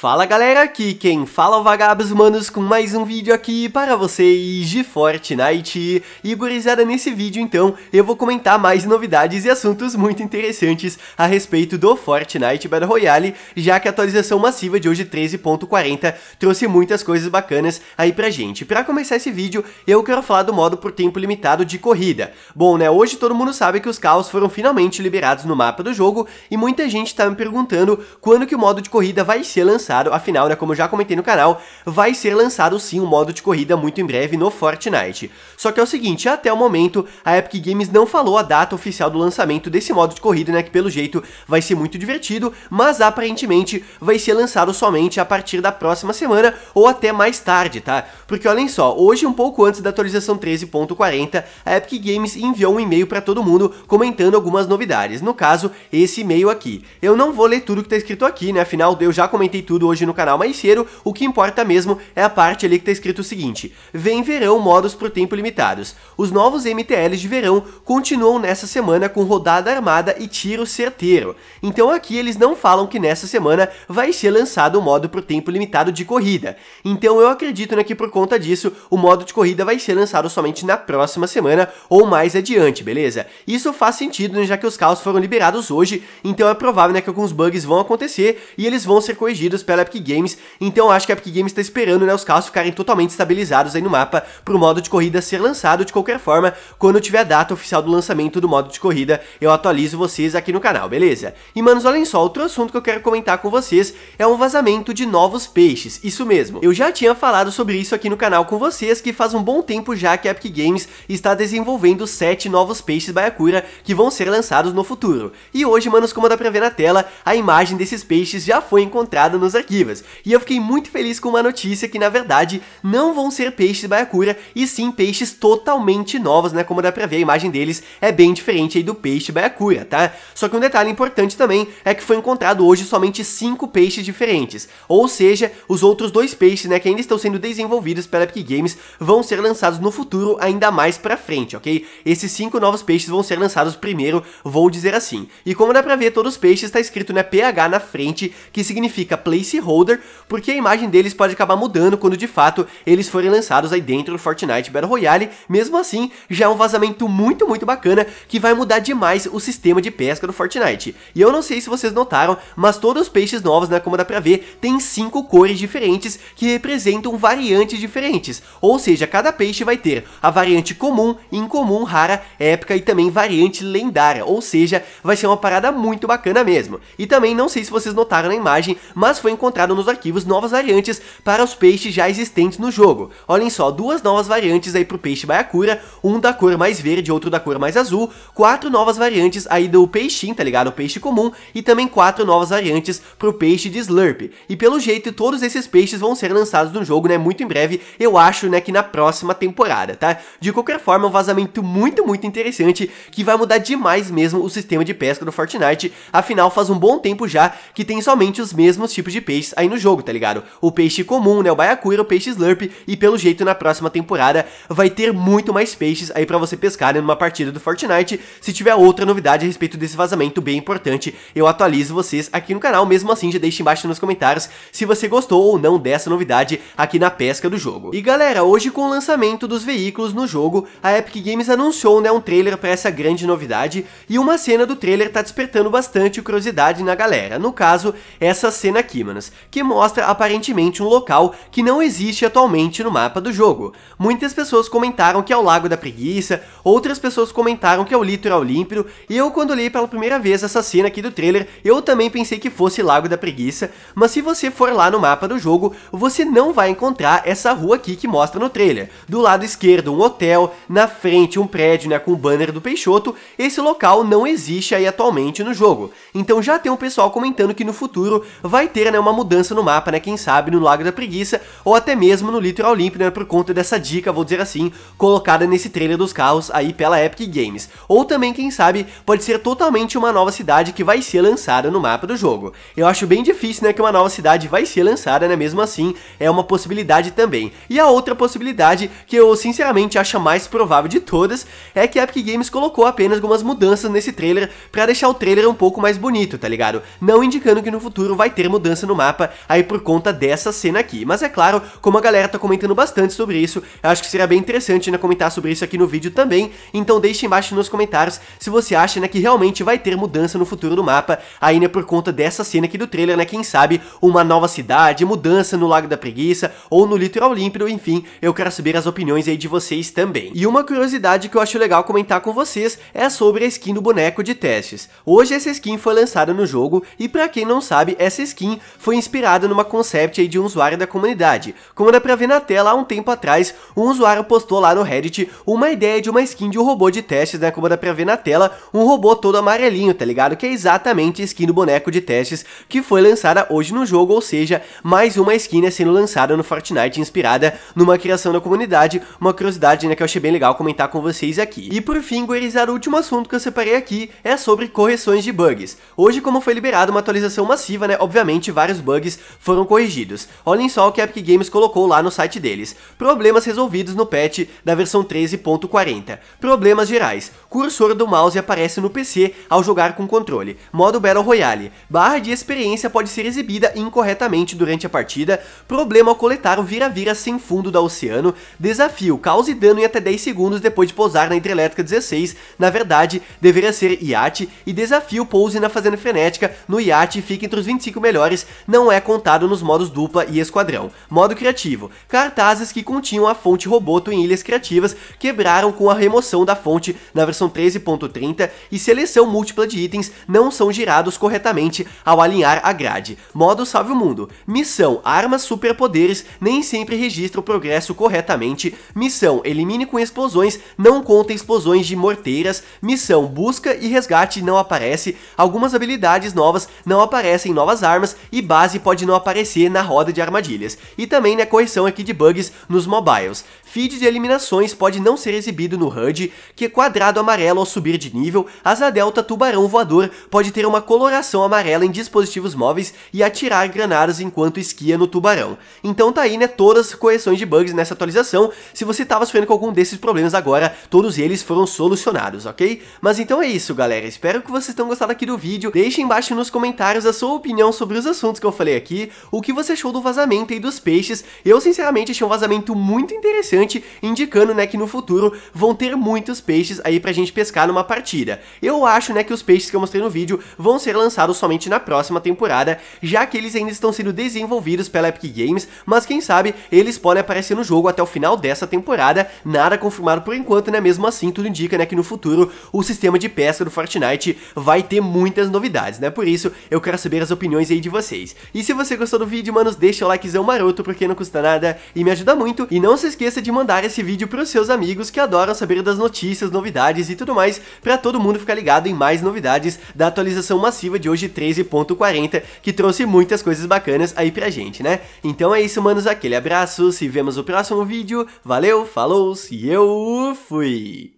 Fala galera, aqui quem fala é o Vagabos Manos com mais um vídeo aqui para vocês de Fortnite. E gurizada, nesse vídeo então eu vou comentar mais novidades e assuntos muito interessantes a respeito do Fortnite Battle Royale, já que a atualização massiva de hoje 13.40 trouxe muitas coisas bacanas aí pra gente. Pra começar esse vídeo, eu quero falar do modo por tempo limitado de corrida. Bom, né, hoje todo mundo sabe que os carros foram finalmente liberados no mapa do jogo e muita gente tá me perguntando quando que o modo de corrida vai ser lançado lançado, afinal, né, como já comentei no canal, vai ser lançado sim um modo de corrida muito em breve no Fortnite. Só que é o seguinte, até o momento, a Epic Games não falou a data oficial do lançamento desse modo de corrida, né, que pelo jeito vai ser muito divertido, mas aparentemente vai ser lançado somente a partir da próxima semana ou até mais tarde, tá? Porque olhem só, hoje um pouco antes da atualização 13.40, a Epic Games enviou um e-mail para todo mundo comentando algumas novidades, no caso, esse e-mail aqui. Eu não vou ler tudo que tá escrito aqui, né, afinal eu já comentei tudo hoje no canal mais cedo, o que importa mesmo é a parte ali que tá escrito o seguinte, vem verão modos pro tempo limitados. Os novos MTLs de verão continuam nessa semana com rodada armada e tiro certeiro, então aqui eles não falam que nessa semana vai ser lançado o um modo pro tempo limitado de corrida, então eu acredito né, que por conta disso o modo de corrida vai ser lançado somente na próxima semana ou mais adiante, beleza? Isso faz sentido, né, já que os carros foram liberados hoje, então é provável né, que alguns bugs vão acontecer e eles vão ser corrigidos pela Epic Games, então acho que a Epic Games está esperando né, os carros ficarem totalmente estabilizados aí no mapa para o modo de corrida ser lançado de qualquer forma. Quando tiver a data oficial do lançamento do modo de corrida, eu atualizo vocês aqui no canal, beleza? E manos, olhem só, outro assunto que eu quero comentar com vocês é um vazamento de novos peixes, isso mesmo. Eu já tinha falado sobre isso aqui no canal com vocês que faz um bom tempo já que a Epic Games está desenvolvendo sete novos peixes Baiacura que vão ser lançados no futuro. E hoje, manos, como dá pra ver na tela, a imagem desses peixes já foi encontrada nos Arquivas. E eu fiquei muito feliz com uma notícia que, na verdade, não vão ser peixes baiacura, e sim peixes totalmente novos, né? Como dá pra ver, a imagem deles é bem diferente aí do peixe baiacura, tá? Só que um detalhe importante também é que foi encontrado hoje somente cinco peixes diferentes, ou seja, os outros dois peixes, né, que ainda estão sendo desenvolvidos pela Epic Games, vão ser lançados no futuro ainda mais pra frente, ok? Esses cinco novos peixes vão ser lançados primeiro, vou dizer assim. E como dá pra ver, todos os peixes tá escrito, né, PH na frente, que significa PlayStation placeholder, porque a imagem deles pode acabar mudando quando de fato eles forem lançados aí dentro do Fortnite Battle Royale. Mesmo assim, já é um vazamento muito, muito bacana que vai mudar demais o sistema de pesca do Fortnite. E eu não sei se vocês notaram, mas todos os peixes novos, né, como dá pra ver, tem cinco cores diferentes que representam variantes diferentes. Ou seja, cada peixe vai ter a variante comum, incomum, rara, épica e também variante lendária. Ou seja, vai ser uma parada muito bacana mesmo. E também não sei se vocês notaram na imagem, mas foi foi encontrado nos arquivos novas variantes para os peixes já existentes no jogo. Olhem só, duas novas variantes aí pro peixe baiacura, um da cor mais verde, outro da cor mais azul, quatro novas variantes aí do peixinho, tá ligado? O peixe comum, e também quatro novas variantes pro peixe de Slurp. E pelo jeito, todos esses peixes vão ser lançados no jogo, né, muito em breve, eu acho, né, que na próxima temporada, tá? De qualquer forma, um vazamento muito, muito interessante, que vai mudar demais mesmo o sistema de pesca do Fortnite, afinal faz um bom tempo já que tem somente os mesmos tipos de de peixes aí no jogo, tá ligado? O peixe comum, né, o baiacura, o peixe slurp, e pelo jeito na próxima temporada vai ter muito mais peixes aí para você pescar né, numa partida do Fortnite. Se tiver outra novidade a respeito desse vazamento bem importante, eu atualizo vocês aqui no canal, mesmo assim já deixe embaixo nos comentários se você gostou ou não dessa novidade aqui na pesca do jogo. E galera, hoje com o lançamento dos veículos no jogo, a Epic Games anunciou né, um trailer para essa grande novidade, e uma cena do trailer tá despertando bastante curiosidade na galera, no caso, essa cena aqui, que mostra aparentemente um local que não existe atualmente no mapa do jogo. Muitas pessoas comentaram que é o Lago da Preguiça, outras pessoas comentaram que é o Litoral Límpido, e eu quando li pela primeira vez essa cena aqui do trailer, eu também pensei que fosse Lago da Preguiça, mas se você for lá no mapa do jogo, você não vai encontrar essa rua aqui que mostra no trailer. Do lado esquerdo um hotel, na frente um prédio né, com o banner do Peixoto, esse local não existe aí atualmente no jogo. Então já tem um pessoal comentando que no futuro vai ter né, né, uma mudança no mapa, né, quem sabe no Lago da Preguiça ou até mesmo no Litoral Limpo, né, por conta dessa dica, vou dizer assim, colocada nesse trailer dos carros aí pela Epic Games. Ou também, quem sabe, pode ser totalmente uma nova cidade que vai ser lançada no mapa do jogo. Eu acho bem difícil, né, que uma nova cidade vai ser lançada, né, mesmo assim, é uma possibilidade também. E a outra possibilidade, que eu sinceramente acho a mais provável de todas, é que a Epic Games colocou apenas algumas mudanças nesse trailer para deixar o trailer um pouco mais bonito, tá ligado? Não indicando que no futuro vai ter mudança no mapa aí por conta dessa cena aqui. Mas é claro, como a galera tá comentando bastante sobre isso, eu acho que seria bem interessante né, comentar sobre isso aqui no vídeo também, então deixe embaixo nos comentários se você acha né, que realmente vai ter mudança no futuro do mapa, aí né, por conta dessa cena aqui do trailer, né, quem sabe uma nova cidade, mudança no Lago da Preguiça ou no Litoral Límpido, enfim, eu quero saber as opiniões aí de vocês também. E uma curiosidade que eu acho legal comentar com vocês é sobre a skin do boneco de testes. Hoje essa skin foi lançada no jogo e para quem não sabe, essa skin foi inspirada numa concept de um usuário da comunidade. Como dá pra ver na tela, há um tempo atrás, um usuário postou lá no Reddit uma ideia de uma skin de um robô de testes, né? Como dá pra ver na tela, um robô todo amarelinho, tá ligado? Que é exatamente a skin do boneco de testes que foi lançada hoje no jogo, ou seja, mais uma skin né, sendo lançada no Fortnite inspirada numa criação da comunidade, uma curiosidade né, que eu achei bem legal comentar com vocês aqui. E por fim, Guerizar, o último assunto que eu separei aqui é sobre correções de bugs. Hoje, como foi liberada uma atualização massiva, né, obviamente várias vários bugs foram corrigidos. Olhem só o que a Epic Games colocou lá no site deles. Problemas resolvidos no patch da versão 13.40. Problemas gerais. Cursor do mouse aparece no PC ao jogar com controle. Modo Battle Royale. Barra de experiência pode ser exibida incorretamente durante a partida. Problema ao coletar o vira-vira sem fundo da Oceano. Desafio. Cause dano em até 10 segundos depois de pousar na Entrelétrica 16. Na verdade, deveria ser iate. E desafio pouse na Fazenda Frenética no iate e fique entre os 25 melhores não é contado nos modos dupla e esquadrão. Modo criativo. Cartazes que continham a fonte roboto em ilhas criativas quebraram com a remoção da fonte na versão 13.30 e seleção múltipla de itens não são girados corretamente ao alinhar a grade. Modo salve o mundo. Missão armas superpoderes nem sempre registra o progresso corretamente. Missão elimine com explosões não conta explosões de morteiras. Missão busca e resgate não aparece. Algumas habilidades novas não aparecem novas armas e base pode não aparecer na roda de armadilhas, e também na né, correção aqui de bugs nos mobiles. Feed de eliminações pode não ser exibido no HUD, que é quadrado amarelo ao subir de nível, asa delta tubarão voador pode ter uma coloração amarela em dispositivos móveis e atirar granadas enquanto esquia no tubarão. Então tá aí, né, todas as correções de bugs nessa atualização, se você tava sofrendo com algum desses problemas agora, todos eles foram solucionados, ok? Mas então é isso, galera, espero que vocês tenham gostado aqui do vídeo, deixem embaixo nos comentários a sua opinião sobre os assuntos pontos que eu falei aqui, o que você achou do vazamento e dos peixes. Eu, sinceramente, achei um vazamento muito interessante, indicando, né, que no futuro vão ter muitos peixes aí pra gente pescar numa partida. Eu acho, né, que os peixes que eu mostrei no vídeo vão ser lançados somente na próxima temporada, já que eles ainda estão sendo desenvolvidos pela Epic Games, mas quem sabe eles podem aparecer no jogo até o final dessa temporada, nada confirmado por enquanto, né, mesmo assim tudo indica, né, que no futuro o sistema de pesca do Fortnite vai ter muitas novidades, né, por isso eu quero saber as opiniões aí de vocês vocês. E se você gostou do vídeo, manos, deixa o likezão maroto porque não custa nada e me ajuda muito. E não se esqueça de mandar esse vídeo pros seus amigos que adoram saber das notícias, novidades e tudo mais, pra todo mundo ficar ligado em mais novidades da atualização massiva de hoje 13.40, que trouxe muitas coisas bacanas aí pra gente, né? Então é isso, manos, aquele abraço, se vemos no próximo vídeo, valeu, falou, e eu fui!